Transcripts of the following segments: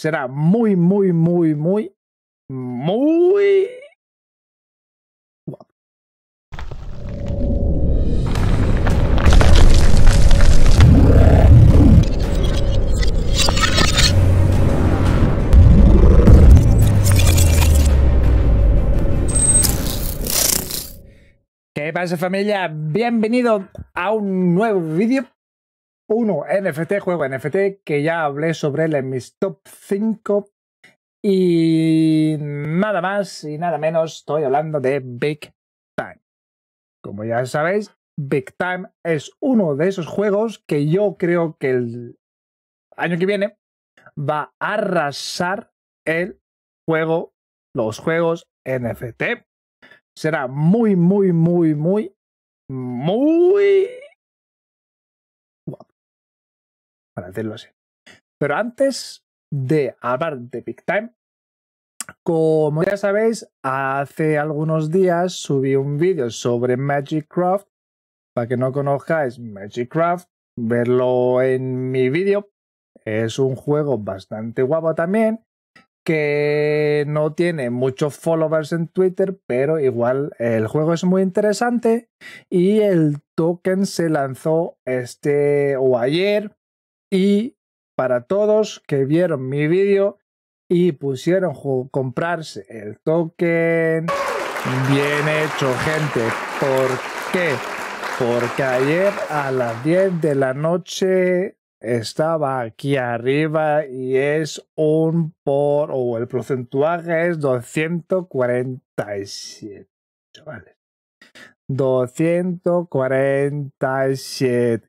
será muy, muy, muy, muy, muy ¿Qué pasa familia? Bienvenido a un nuevo vídeo uno, NFT, juego NFT, que ya hablé sobre él en mis top 5. Y nada más y nada menos, estoy hablando de Big Time. Como ya sabéis, Big Time es uno de esos juegos que yo creo que el año que viene va a arrasar el juego, los juegos NFT. Será muy, muy, muy, muy, muy hacerlo así. Pero antes de hablar de Big Time, como ya sabéis, hace algunos días subí un vídeo sobre Magic Craft. Para que no conozcáis Magic Craft, verlo en mi vídeo. Es un juego bastante guapo también, que no tiene muchos followers en Twitter, pero igual el juego es muy interesante y el token se lanzó este o ayer y para todos que vieron mi vídeo y pusieron comprarse el token, bien hecho gente. ¿Por qué? Porque ayer a las 10 de la noche estaba aquí arriba y es un por o el porcentaje es 247 chavales 247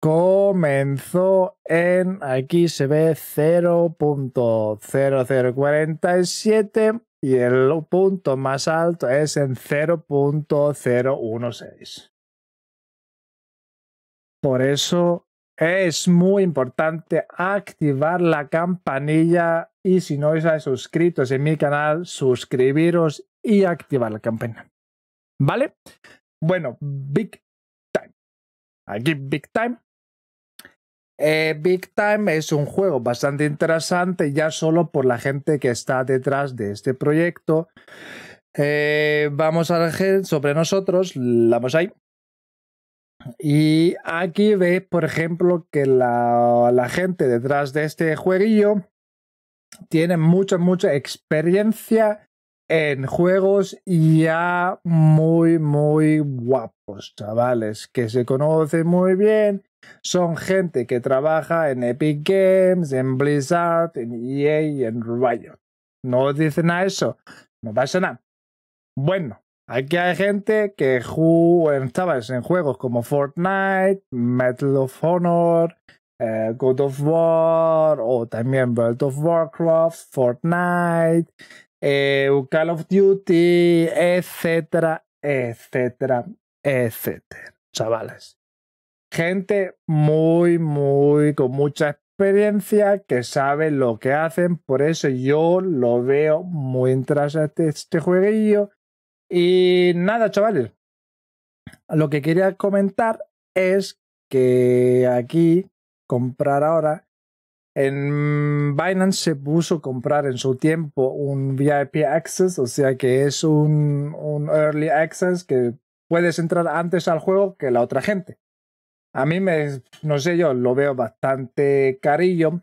comenzó en, aquí se ve 0.0047 y el punto más alto es en 0.016. Por eso es muy importante activar la campanilla y si no estáis suscritos en mi canal, suscribiros y activar la campana. ¿Vale? Bueno, Big Time. Aquí Big Time eh, Big Time es un juego bastante interesante ya solo por la gente que está detrás de este proyecto. Eh, vamos a ver sobre nosotros, vamos ahí. Y aquí veis, por ejemplo, que la, la gente detrás de este jueguillo tiene mucha, mucha experiencia en juegos ya muy, muy guapos, chavales, que se conocen muy bien son gente que trabaja en Epic Games, en Blizzard, en EA y en Riot. No dicen a eso, no pasa nada. Bueno, aquí hay gente que juega en juegos como Fortnite, Metal of Honor, eh, God of War o también World of Warcraft, Fortnite, eh, Call of Duty, etcétera, etcétera, etcétera. Chavales, gente muy, muy, con mucha experiencia, que sabe lo que hacen, por eso yo lo veo muy interesante este jueguillo. Y nada, chavales, lo que quería comentar es que aquí comprar ahora en Binance se puso comprar en su tiempo un VIP Access, o sea que es un, Early Access que puedes entrar antes al juego que la otra gente. A mí me, no sé yo, lo veo bastante carillo,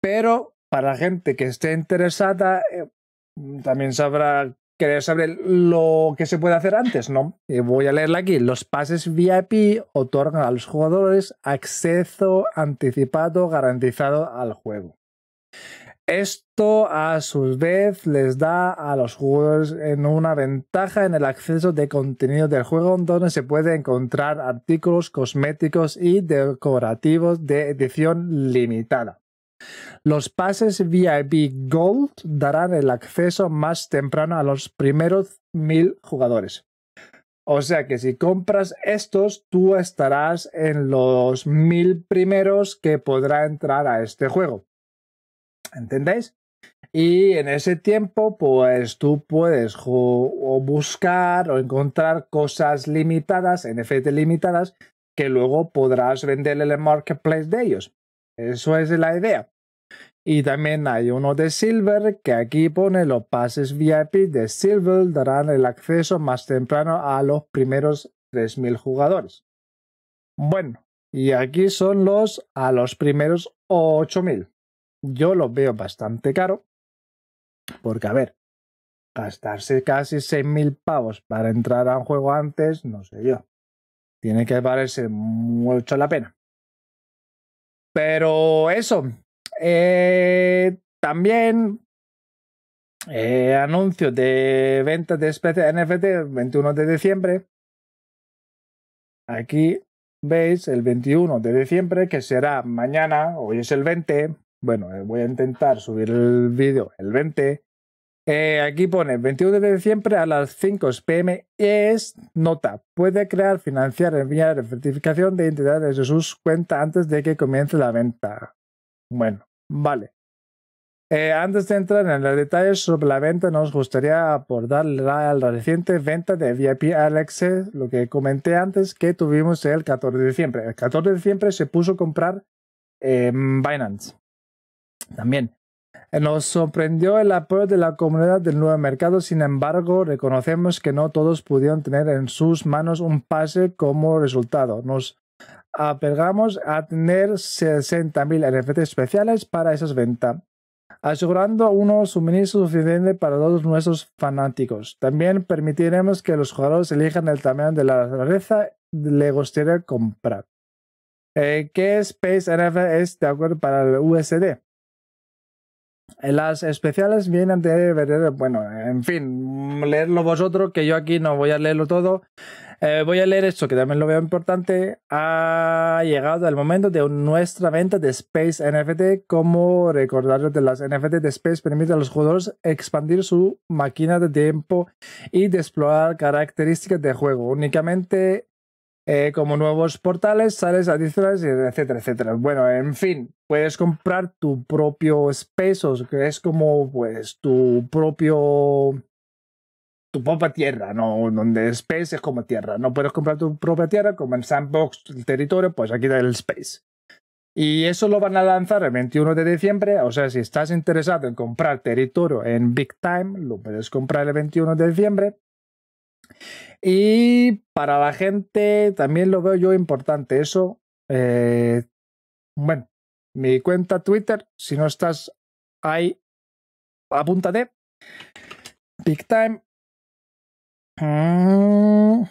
pero para la gente que esté interesada, eh, también sabrá querer saber lo que se puede hacer antes, ¿no? Eh, voy a leerla aquí. Los pases VIP otorgan a los jugadores acceso anticipado garantizado al juego. Esto a su vez les da a los jugadores una ventaja en el acceso de contenido del juego donde se puede encontrar artículos cosméticos y decorativos de edición limitada. Los pases VIP Gold darán el acceso más temprano a los primeros mil jugadores. O sea que si compras estos, tú estarás en los mil primeros que podrá entrar a este juego. ¿Entendéis? Y en ese tiempo, pues tú puedes buscar o encontrar cosas limitadas, NFT limitadas, que luego podrás vender en el marketplace de ellos. Eso es la idea. Y también hay uno de Silver que aquí pone los pases VIP de Silver darán el acceso más temprano a los primeros 3.000 jugadores. Bueno, y aquí son los a los primeros 8.000 yo los veo bastante caro, porque a ver, gastarse casi 6.000 pavos para entrar a juego antes, no sé yo. Tiene que valerse mucho la pena. Pero eso, eh, también eh, de ventas de NFT 21 de diciembre. Aquí veis el 21 de diciembre, que será mañana, hoy es el 20, bueno, eh, voy a intentar subir el vídeo el 20. Eh, aquí pone 21 de diciembre a las 5 pm es nota. Puede crear, financiar, enviar certificación de entidades de sus cuentas antes de que comience la venta. Bueno, vale. Eh, antes de entrar en los detalles sobre la venta, nos gustaría aportar la, la reciente venta de VIP Alexe, lo que comenté antes que tuvimos el 14 de diciembre. El 14 de diciembre se puso a comprar Binance. También nos sorprendió el apoyo de la comunidad del nuevo mercado, sin embargo, reconocemos que no todos pudieron tener en sus manos un pase como resultado. Nos apegamos a tener 60.000 NFT especiales para esas ventas, asegurando un suministro suficiente para todos nuestros fanáticos. También permitiremos que los jugadores elijan el tamaño de la naturaleza le gustaría comprar. Eh, ¿Qué Space NFT es de acuerdo para el USD? Las especiales vienen de ver, eh, bueno, en fin, leerlo vosotros, que yo aquí no voy a leerlo todo. Eh, voy a leer esto, que también lo veo importante. Ha llegado el momento de nuestra venta de Space NFT. Como recordaros de las NFT de Space, permite a los jugadores expandir su máquina de tiempo y de explorar características de juego. Únicamente eh, como nuevos portales, sales adicionales, etcétera, etcétera. Bueno, en fin, puedes comprar tu propio Space, que es como pues tu propio tu propia tierra, ¿no? Donde Space es como tierra. No puedes comprar tu propia tierra, como en Sandbox, el territorio, pues aquí del el Space. Y eso lo van a lanzar el 21 de diciembre. O sea, si estás interesado en comprar territorio en Big Time, lo puedes comprar el 21 de diciembre. Y para la gente también lo veo yo importante eso. Eh, bueno, mi cuenta Twitter, si no estás ahí, apúntate. Big Time. Mm.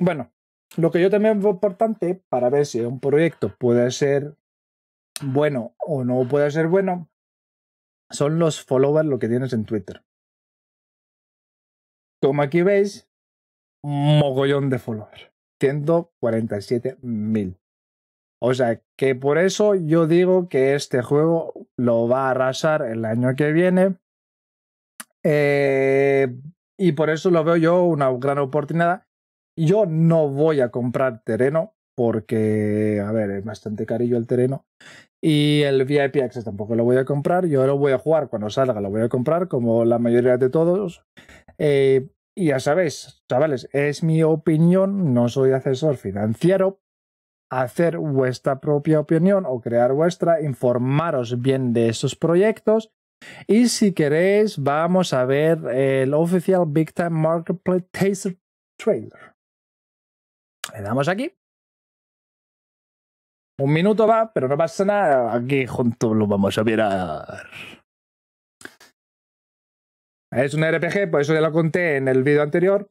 Bueno, lo que yo también veo importante para ver si un proyecto puede ser bueno o no puede ser bueno son los followers, lo que tienes en Twitter. Como aquí veis, mogollón de followers. 147.000. mil. O sea, que por eso yo digo que este juego lo va a arrasar el año que viene. Eh, y por eso lo veo yo una gran oportunidad. Yo no voy a comprar terreno porque, a ver, es bastante carillo el terreno. Y el VIP Access tampoco lo voy a comprar. Yo lo voy a jugar cuando salga, lo voy a comprar, como la mayoría de todos. Eh, y ya sabéis, chavales, es mi opinión, no soy asesor financiero. Hacer vuestra propia opinión o crear vuestra, informaros bien de esos proyectos. Y si queréis, vamos a ver el oficial Big Time Marketplace Taser Trailer. Le damos aquí. Un minuto va, pero no pasa nada. Aquí juntos lo vamos a mirar. Es un RPG, por eso ya lo conté en el vídeo anterior.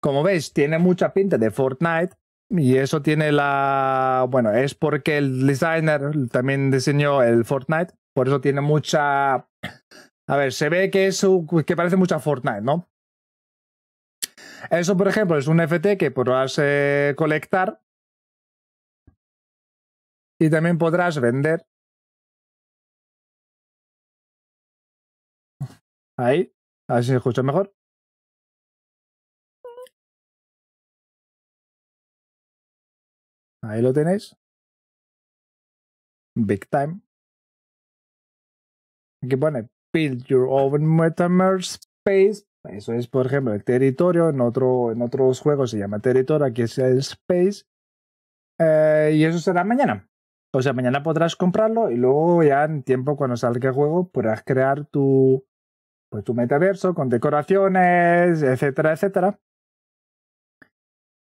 Como veis, tiene mucha pinta de Fortnite. Y eso tiene la. Bueno, es porque el designer también diseñó el Fortnite. Por eso tiene mucha. A ver, se ve que es que parece mucha Fortnite, ¿no? Eso, por ejemplo, es un FT que podrás eh, colectar. Y también podrás vender. Ahí, a ver si se escucha mejor. Ahí lo tenéis. Big time. Aquí pone build your own metaverse space. Eso es, por ejemplo, el territorio. En, otro, en otros juegos se llama territorio. Aquí es el space. Eh, y eso será mañana. O sea, mañana podrás comprarlo y luego ya en tiempo cuando salga el juego podrás crear tu, pues tu metaverso con decoraciones, etcétera, etcétera.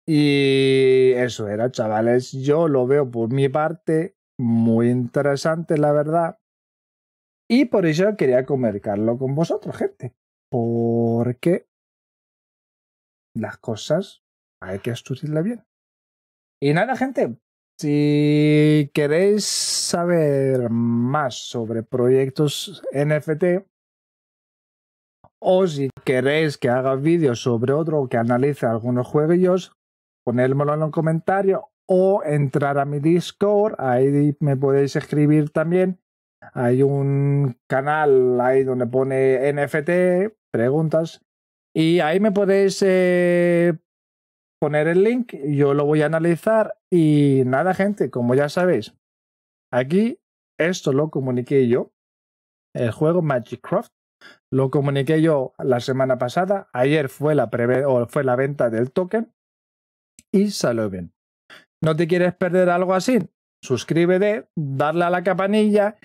Y eso era, chavales. Yo lo veo por mi parte muy interesante, la verdad. Y por eso quería comunicarlo con vosotros, gente. Porque las cosas hay que estudiarlas bien. Y nada, gente. Si queréis saber más sobre proyectos NFT, o si queréis que haga vídeos sobre otro que analice algunos jueguillos, ponérmelo en los comentarios o entrar a mi Discord, ahí me podéis escribir también. Hay un canal ahí donde pone NFT, preguntas, y ahí me podéis eh, poner el link, yo lo voy a analizar y nada gente, como ya sabéis, aquí esto lo comuniqué yo, el juego Magic lo comuniqué yo la semana pasada, ayer fue la, fue la venta del token y salió bien. ¿No te quieres perder algo así? Suscríbete, darle a la campanilla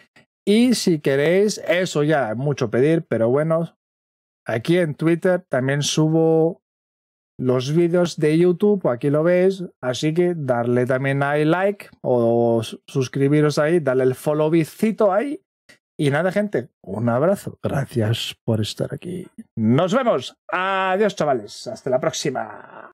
y si queréis, eso ya es mucho pedir, pero bueno, aquí en Twitter también subo los vídeos de YouTube, aquí lo veis, así que darle también ahí like o suscribiros ahí, darle el followcito ahí y nada, gente, un abrazo. Gracias por estar aquí. Nos vemos. Adiós, chavales. Hasta la próxima.